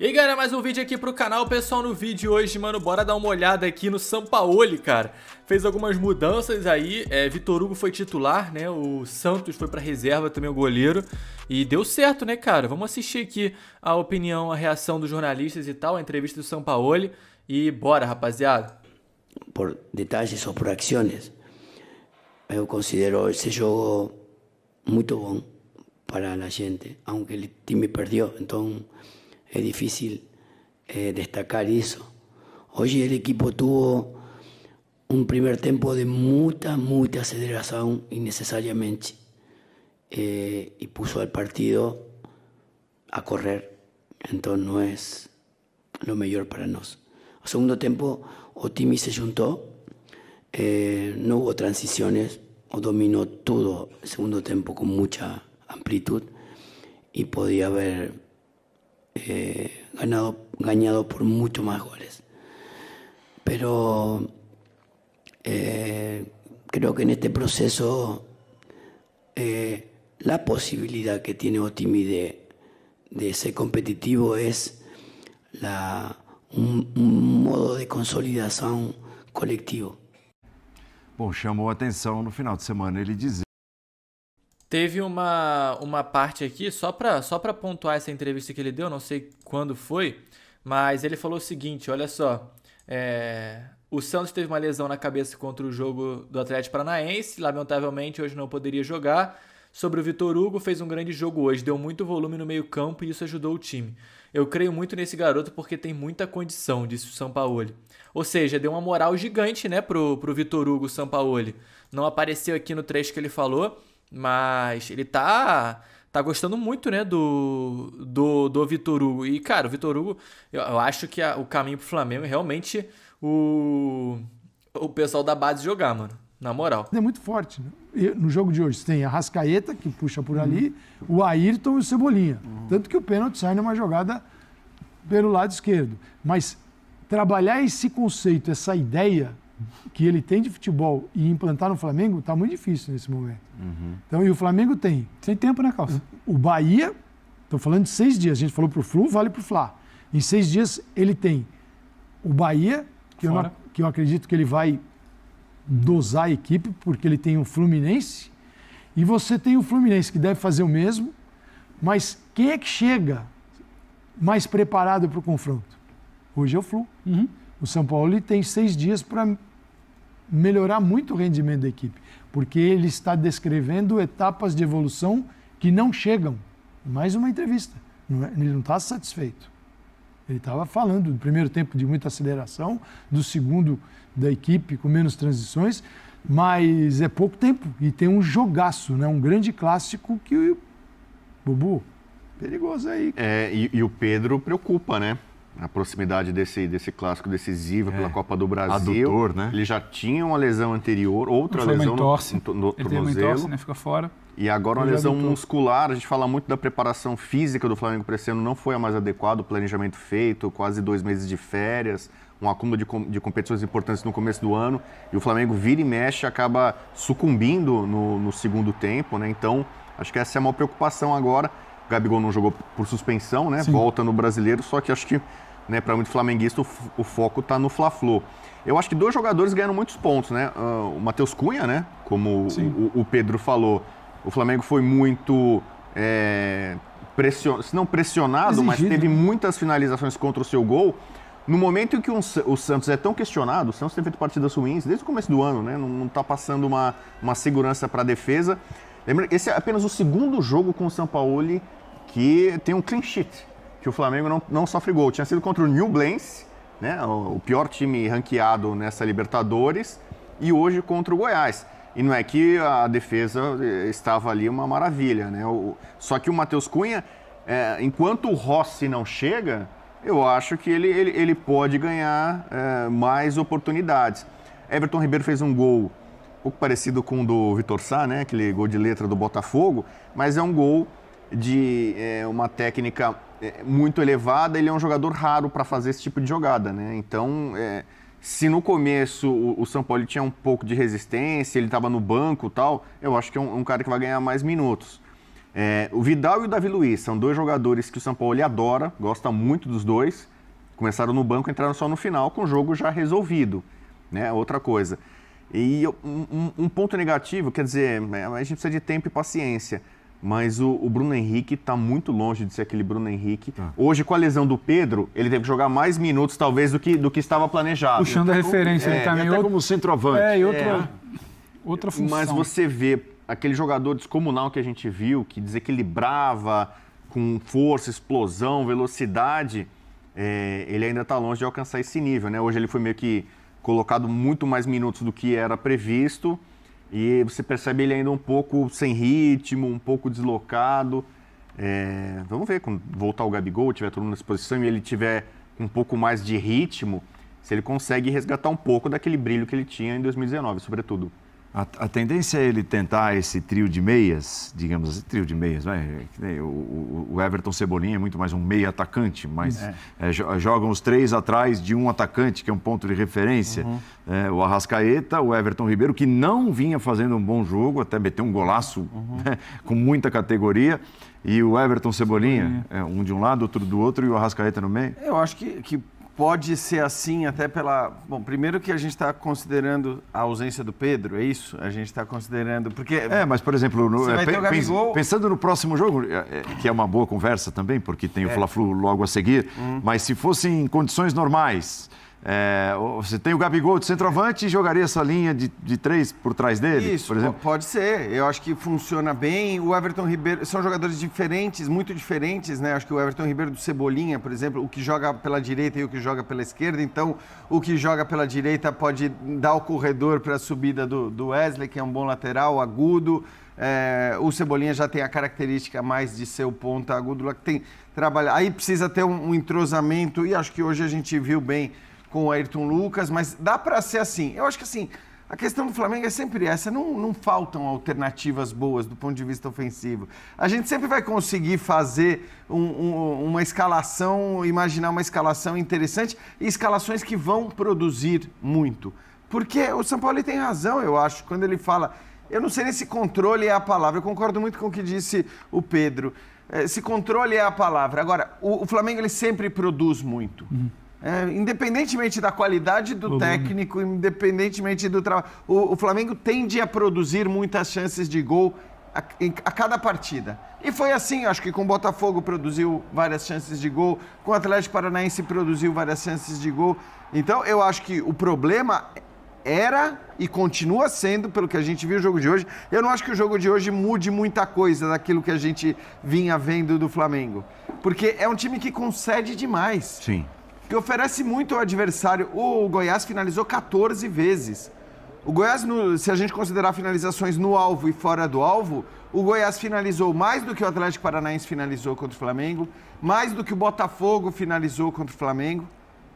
E aí galera, mais um vídeo aqui pro canal, pessoal, no vídeo hoje, mano, bora dar uma olhada aqui no Sampaoli, cara Fez algumas mudanças aí, é, Vitor Hugo foi titular, né, o Santos foi pra reserva também, o goleiro E deu certo, né, cara, vamos assistir aqui a opinião, a reação dos jornalistas e tal, a entrevista do Sampaoli E bora, rapaziada Por detalhes ou por acciones, eu considero esse jogo muito bom para a gente, aunque o time perdeu, então... Es difícil eh, destacar eso. Hoy el equipo tuvo un primer tiempo de mucha, mucha aceleración innecesariamente eh, y puso al partido a correr. Entonces no es lo mejor para nosotros. Al segundo tiempo, Otimi se juntó, eh, no hubo transiciones, o dominó todo el segundo tiempo con mucha amplitud y podía haber eh, ganado, ganado por mucho más goles. Pero eh, creo que en este proceso eh, la posibilidad que tiene Otimi de, de ser competitivo es un modo de consolidación colectivo. Bom, chamou atención atenção no final de semana ele dice. Teve uma, uma parte aqui, só para só pra pontuar essa entrevista que ele deu, não sei quando foi, mas ele falou o seguinte: olha só. É, o Santos teve uma lesão na cabeça contra o jogo do Atlético Paranaense, lamentavelmente hoje não poderia jogar. Sobre o Vitor Hugo, fez um grande jogo hoje, deu muito volume no meio-campo e isso ajudou o time. Eu creio muito nesse garoto porque tem muita condição, disse o Sampaoli. Ou seja, deu uma moral gigante, né, pro, pro Vitor Hugo Sampaoli. Não apareceu aqui no trecho que ele falou, mas ele tá tá gostando muito, né, do, do, do Vitor Hugo. E, cara, o Vitor Hugo, eu, eu acho que a, o caminho pro Flamengo é realmente o, o pessoal da base jogar, mano. Na moral. É muito forte. Né? No jogo de hoje, você tem a Rascaeta, que puxa por uhum. ali, o Ayrton e o Cebolinha. Uhum. Tanto que o pênalti sai numa jogada pelo lado esquerdo. Mas trabalhar esse conceito, essa ideia, que ele tem de futebol e implantar no Flamengo está muito difícil nesse momento. Uhum. Então, e o Flamengo tem. Sem tempo, né, Calça? O Bahia, estou falando de seis dias. A gente falou para o Flu, vale para o Flá. Em seis dias, ele tem o Bahia, que eu, que eu, acredito que ele vai dosar a equipe, porque ele tem o Fluminense. E você tem o Fluminense, que deve fazer o mesmo. Mas quem é que chega mais preparado para o confronto? Hoje é o Flu. Uhum. O São Paulo tem seis dias para melhorar muito o rendimento da equipe, porque ele está descrevendo etapas de evolução que não chegam. Mais uma entrevista. É? Ele não está satisfeito. Ele estava falando do primeiro tempo de muita aceleração, do segundo da equipe com menos transições, mas é pouco tempo e tem um jogaço, né? um grande clássico que o Bubu, perigoso aí. É, e, e o Pedro preocupa, né? a proximidade desse, desse clássico decisivo é. pela Copa do Brasil. Adutor, né? Ele já tinha uma lesão anterior, outra lesão entorse. no, no, ele tornozelo. uma entorse, né? Fica fora. E agora uma lesão adutor. muscular. A gente fala muito da preparação física do Flamengo para esse ano, não foi a mais adequada, o planejamento feito, quase dois meses de férias, um acúmulo de, com, de competições importantes no começo do ano. E o Flamengo vira e mexe, acaba sucumbindo no, no segundo tempo, né? Então, acho que essa é a maior preocupação agora Gabigol não jogou por suspensão, né? Sim. Volta no brasileiro, só que acho que, né, para muito flamenguista, o, o foco está no Fla-Flu. Eu acho que dois jogadores ganharam muitos pontos, né? Uh, o Matheus Cunha, né? Como o, o, Pedro falou, o Flamengo foi muito. É, pression... Se não pressionado, Exigido. mas teve muitas finalizações contra o seu gol. No momento em que um, o Santos é tão questionado, o Santos tem feito partidas ruins desde o começo do ano, né? Não está passando uma, uma segurança para a defesa. Lembra, esse é apenas o segundo jogo com o São Paulo que tem um clean sheet, que o Flamengo não, não sofre gol. Tinha sido contra o New Blends, né, o pior time ranqueado nessa Libertadores, e hoje contra o Goiás. E não é que a defesa eh, estava ali uma maravilha, né? O, só que o Matheus Cunha, é, enquanto o Rossi não chega, eu acho que ele, ele, ele pode ganhar é, mais oportunidades. Everton Ribeiro fez um gol um pouco parecido com o do Vitor Sá, né? Aquele gol de letra do Botafogo, mas é um gol de é, uma técnica eh, muito elevada, ele é um jogador raro para fazer esse tipo de jogada, né? Então, é, se no começo o, o São Paulo tinha um pouco de resistência, ele estava no banco tal, eu acho que é um, um cara que vai ganhar mais minutos. É, o Vidal e o Davi Luiz são dois jogadores que o São Paulo adora, gosta muito dos dois. Começaram no banco, entraram só no final com o jogo já resolvido, né? Outra coisa. E um, um ponto negativo, quer dizer, é, a gente precisa de tempo e paciência mas o, o, Bruno Henrique está muito longe de ser aquele Bruno Henrique. Tá. Hoje, com a lesão do Pedro, ele teve que jogar mais minutos, talvez, do que, do que estava planejado. Puxando tá a referência, tá é, ele caminhou. Até outro... como centroavante. É, e outra, é. outra função. Mas você vê aquele jogador descomunal que a gente viu, que desequilibrava com força, explosão, velocidade, é, ele ainda está longe de alcançar esse nível. Né? Hoje ele foi meio que colocado muito mais minutos do que era previsto. E você percebe ele ainda um pouco sem ritmo, um pouco deslocado. É, vamos ver, quando voltar o Gabigol, tiver todo mundo na exposição e ele tiver um pouco mais de ritmo, se ele consegue resgatar um pouco daquele brilho que ele tinha em 2019, sobretudo. A, a, tendência é ele tentar esse trio de meias, digamos assim, trio de meias, né? o, o, Everton Cebolinha é muito mais um meia atacante, mas uhum. é. É, jogam os três atrás de um atacante, que é um ponto de referência. Uhum. É, o Arrascaeta, o Everton Ribeiro, que não vinha fazendo um bom jogo, até meteu um golaço uhum. né? com muita categoria. E o Everton Cebolinha, Cebolinha. É, um de um lado, outro do outro, e o Arrascaeta no meio. Eu acho que, que pode ser assim até pela. Bom, primeiro que a gente está considerando a ausência do Pedro, é isso? A gente está considerando. Porque... É, mas, por exemplo, no, é, Gabigol... pensando no próximo jogo, é, é, que é uma boa conversa também, porque tem é. o Fla-Flu logo a seguir, hum. mas se fosse em condições normais. É, você tem o Gabigol de centroavante e jogaria essa linha de, de três por trás dele, Isso, por exemplo? Pode ser. Eu acho que funciona bem. O Everton Ribeiro. São jogadores diferentes, muito diferentes, né? Acho que o Everton Ribeiro do Cebolinha, por exemplo, o que joga pela direita e o que joga pela esquerda. Então, o que joga pela direita pode dar o corredor para a subida do, do Wesley, que é um bom lateral, agudo. É, o Cebolinha já tem a característica mais de ser o ponta agudo lá que tem trabalhar. Aí precisa ter um, um entrosamento e acho que hoje a gente viu bem com o Ayrton Lucas, mas dá para ser assim. Eu acho que assim, a questão do Flamengo é sempre essa: não, não faltam alternativas boas do ponto de vista ofensivo. A gente sempre vai conseguir fazer um, um, uma escalação, imaginar uma escalação interessante e escalações que vão produzir muito. Porque o São Paulo tem razão, eu acho, quando ele fala. Eu não sei nem se controle é a palavra, eu concordo muito com o que disse o Pedro. Esse eh, controle é a palavra. Agora, o, o Flamengo ele sempre produz muito. Uhum. É, independentemente da qualidade do técnico, independentemente do trabalho, o, Flamengo tende a produzir muitas chances de gol a, a cada partida. E foi assim, acho que com o Botafogo produziu várias chances de gol, com o Atlético Paranaense produziu várias chances de gol. Então eu acho que o problema era e continua sendo, pelo que a gente viu o jogo de hoje. Eu não acho que o jogo de hoje mude muita coisa daquilo que a gente vinha vendo do Flamengo. Porque é um time que concede demais. Sim que oferece muito ao adversário. O Goiás finalizou 14 vezes. O Goiás, se a gente considerar finalizações no alvo e fora do alvo, o Goiás finalizou mais do que o Atlético Paranaense finalizou contra o Flamengo, mais do que o Botafogo finalizou contra o Flamengo.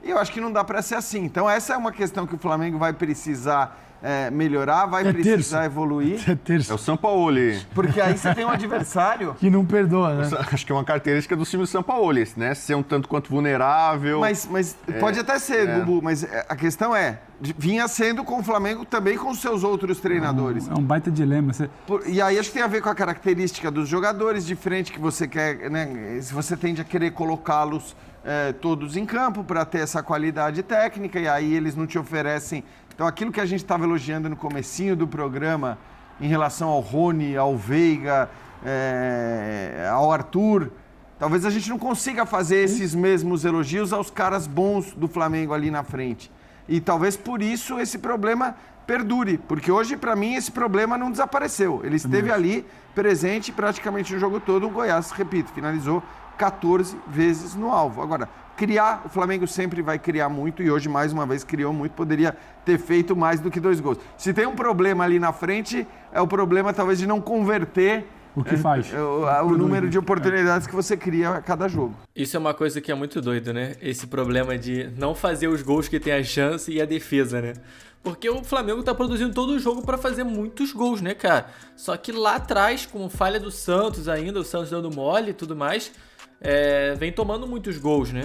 E eu acho que não dá para ser assim. Então, essa é uma questão que o Flamengo vai precisar é, melhorar, vai é precisar terço. evoluir. É, terço. é o São Paulo. Porque aí você tem um adversário. que não perdoa, né? Acho que é uma característica é do time do São Paulo, né? Ser um tanto quanto vulnerável. Mas, mas é, pode até ser, é. Bubu, mas é, a questão é: vinha sendo com o Flamengo também com os seus outros treinadores. É um, é um baita dilema. Você... Por, e aí acho que tem a ver com a característica dos jogadores de frente que você quer, né? Se você tende a querer colocá-los é, todos em campo para ter essa qualidade técnica e aí eles não te oferecem. Então, aquilo que a gente estava elogiando no comecinho do programa em relação ao Rony, ao Veiga, é, ao Arthur, talvez a gente não consiga fazer esses mesmos elogios aos caras bons do Flamengo ali na frente. E talvez por isso esse problema perdure, porque hoje, para mim, esse problema não desapareceu. Ele esteve ali, presente praticamente no jogo todo. O Goiás, repito, finalizou 14 vezes no alvo. Agora, criar, o Flamengo sempre vai criar muito e hoje, mais uma vez, criou muito, poderia ter feito mais do que dois gols. Se tem um problema ali na frente, é o problema talvez de não converter o que é. faz. É o, o número de oportunidades que você cria a cada jogo. Isso é uma coisa que é muito doido, né? Esse problema de não fazer os gols que tem a chance e a defesa, né? Porque o Flamengo tá produzindo todo o jogo para fazer muitos gols, né, cara? Só que lá atrás, com falha do Santos ainda, o Santos dando mole e tudo mais, é, vem tomando muitos gols, né?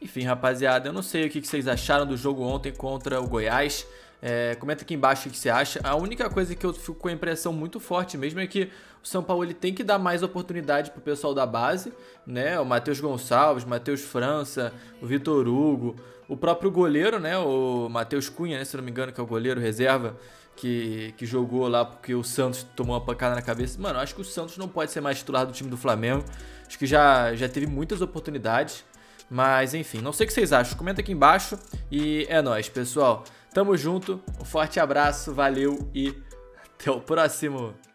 Enfim, rapaziada, eu não sei o que vocês acharam do jogo ontem contra o Goiás. É, comenta aqui embaixo o que você acha. A única coisa que eu fico com a impressão muito forte mesmo é que o São Paulo ele tem que dar mais oportunidade pro pessoal da base, né? O Matheus Gonçalves, Matheus França, o Vitor Hugo, o próprio goleiro, né? O Matheus Cunha, né? se não me engano, que é o goleiro reserva. Que, que, jogou lá porque o Santos tomou uma pancada na cabeça. Mano, acho que o Santos não pode ser mais titular do time do Flamengo. Acho que já, já teve muitas oportunidades. Mas enfim, não sei o que vocês acham. Comenta aqui embaixo e é nóis, pessoal. Tamo junto, um forte abraço, valeu e até o próximo.